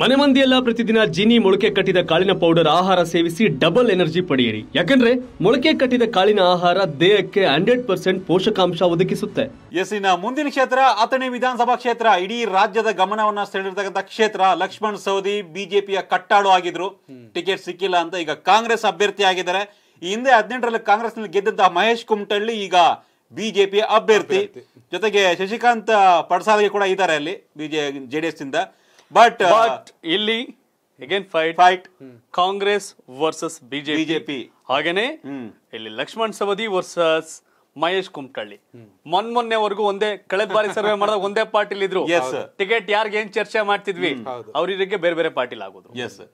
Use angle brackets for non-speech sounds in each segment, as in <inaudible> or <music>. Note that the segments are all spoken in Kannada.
ಮನೆ ಮಂದಿಯೆಲ್ಲ ಪ್ರತಿದಿನ ಜೀನಿ ಮೊಳಕೆ ಕಟ್ಟಿದ ಕಾಳಿನ ಪೌಡರ್ ಆಹಾರ ಸೇವಿಸಿ ಡಬಲ್ ಎನರ್ಜಿ ಪಡೆಯಿರಿ ಯಾಕಂದ್ರೆ ಮೊಳಕೆ ಕಟ್ಟಿದ ಕಾಳಿನ ಆಹಾರ ದೇಹಕ್ಕೆ ಹಂಡ್ರೆಡ್ ಪರ್ಸೆಂಟ್ ಪೋಷಕಾಂಶ ಒದಗಿಸುತ್ತೆ ಎಸ್ ಮುಂದಿನ ಕ್ಷೇತ್ರ ಅಥಣಿ ವಿಧಾನಸಭಾ ಕ್ಷೇತ್ರ ಇಡೀ ರಾಜ್ಯದ ಗಮನವನ್ನ ಸೆಳೆದಿರತಕ್ಕಂಥ ಕ್ಷೇತ್ರ ಲಕ್ಷ್ಮಣ್ ಸೌದಿ ಬಿಜೆಪಿಯ ಕಟ್ಟಾಳು ಆಗಿದ್ರು ಟಿಕೆಟ್ ಸಿಕ್ಕಿಲ್ಲ ಅಂತ ಈಗ ಕಾಂಗ್ರೆಸ್ ಅಭ್ಯರ್ಥಿ ಆಗಿದ್ದಾರೆ ಈ ಹಿಂದೆ ಹದಿನೆಂಟರಲ್ಲಿ ಕಾಂಗ್ರೆಸ್ ನಲ್ಲಿ ಗೆದ್ದಂತಹ ಮಹೇಶ್ ಕುಮಟಳ್ಳಿ ಈಗ ಬಿಜೆಪಿ ಅಭ್ಯರ್ಥಿ ಜೊತೆಗೆ ಶಶಿಕಾಂತ್ ಪಡ್ಸಾದಗೆ ಕೂಡ ಇದ್ದಾರೆ ಅಲ್ಲಿ ಬಿಜೆ ಜೆಡಿಎಸ್ ಇಂದ ಬಟ್ ಬಟ್ uh, ಇಲ್ಲಿ again fight fight Congress versus BJP BJP ಹಾಗೇನೆ ಇಲ್ಲಿ ಲಕ್ಷ್ಮಣ್ ಸವದಿ ವರ್ಸಸ್ ಮಹೇಶ್ ಕುಮಟಳ್ಳಿ ಮೊನ್ ಮೊನ್ನೆವರೆಗೂ ಒಂದೇ ಕಳೆದ ಬಾರಿ ಸರ್ವೆ ಮಾಡಿದಾಗ ಒಂದೇ ಪಾರ್ಟಿಲಿ ಇದ್ರು ಟಿಕೆಟ್ ಯಾರಿಗೆ ಏನ್ ಚರ್ಚೆ ಮಾಡ್ತಿದ್ವಿ ಅವರಿಗೆ ಬೇರೆ ಬೇರೆ ಪಾರ್ಟಿಲ್ ಆಗೋದು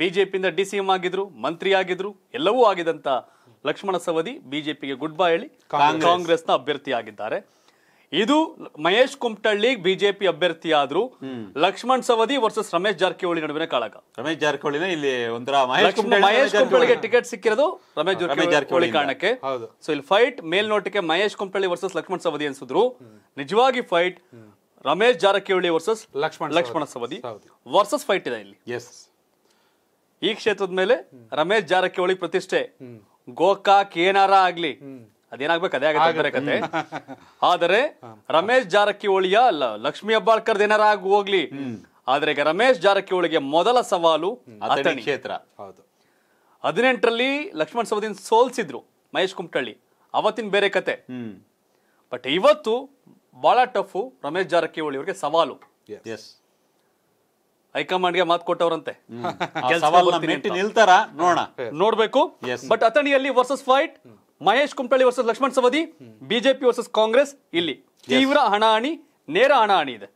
ಬಿಜೆಪಿಯಿಂದ ಡಿ ಸಿ ಆಗಿದ್ರು ಮಂತ್ರಿ ಆಗಿದ್ರು ಎಲ್ಲವೂ ಆಗಿದಂತ ಲಕ್ಷ್ಮಣ ಸವದಿ ಬಿಜೆಪಿಗೆ ಗುಡ್ ಬೈ ಹೇಳಿ ಕಾಂಗ್ರೆಸ್ ನ ಅಭ್ಯರ್ಥಿ ಆಗಿದ್ದಾರೆ ಇದು ಮಹೇಶ್ ಕುಮಟಳ್ಳಿ ಬಿಜೆಪಿ ಅಭ್ಯರ್ಥಿ ಆದ್ರೂ ಲಕ್ಷ್ಮಣ್ ಸವದಿ ವರ್ಸಸ್ ರಮೇಶ್ ಜಾರಕಿಹೊಳಿ ನಡುವಿನ ಕಾಳಗ ರಮೇಶ್ ಜಾರಕಿಹೊಳಿನ ಇಲ್ಲಿ ಒಂದರ ಮಹೇಶ್ ಕುಮಟಳ್ಳಿಗೆ ಟಿಕೆಟ್ ಸಿಕ್ಕಿರೋದು ರಮೇಶ್ ಜಾರಕಿಹೊಳಿ ಕಾರಣಕ್ಕೆ ಸೊ ಇಲ್ಲಿ ಫೈಟ್ ಮೇಲ್ನೋಟಕ್ಕೆ ಮಹೇಶ್ ಕುಮಟಳ್ಳಿ ವರ್ಸಸ್ ಲಕ್ಷ್ಮಣ್ ಸವದಿ ಅನ್ಸಿದ್ರು ನಿಜವಾಗಿ fight Ramesh Jarkiholi versus Laxman Laxmana Savadi versus fight ಇದೆ ಇಲ್ಲಿ ಎಸ್ ಈ ಕ್ಷೇತ್ರದ ಮೇಲೆ ರಮೇಶ್ ಜಾರಕಿಹೊಳಿ ಪ್ರತಿಷ್ಠೆ ಗೋಕಾಕ್ ಏನಾರ ಆಗ್ಲಿ ಅದೇನಾಗ್ಬೇಕು ಅದೇ ಆಗುತ್ತೆ ಕತೆ <laughs> ಆದರೆ ರಮೇಶ್ ಜಾರಕಿಹೊಳಿಯ ಲಕ್ಷ್ಮಿ ಹೆಬ್ಬಾಳ್ಕರ್ ಏನಾರ ಆಗ ಹೋಗ್ಲಿ ಆದ್ರೆ ರಮೇಶ್ ಜಾರಕಿಹೊಳಿಗೆ ಮೊದಲ ಸವಾಲು ಕ್ಷೇತ್ರ ಹೌದು ಹದಿನೆಂಟರಲ್ಲಿ ಲಕ್ಷ್ಮಣ್ ಸವದಿನ ಸೋಲ್ಸಿದ್ರು ಮಹೇಶ್ ಕುಮಟಳ್ಳಿ ಅವತ್ತಿನ ಬೇರೆ ಕತೆ ಬಟ್ ಇವತ್ತು ಬಹಳ ಟಫು ರಮೇಶ್ ಜಾರಕಿಹೊಳಿ ಅವರಿಗೆ ಸವಾಲು ಗೆ ಮಾತು ಕೊಟ್ಟವರಂತೆ ನಿಲ್ತಾರ ನೋಡ್ಬೇಕು ಬಟ್ ಅಥಣಿಯಲ್ಲಿ versus fight Mahesh Kumpalli versus Laxman Savadi BJP versus Congress ಇಲ್ಲಿ ತೀವ್ರ ಹಣಾಹಣಿ ನೇರ ಹಣಾಹಣಿ ಇದೆ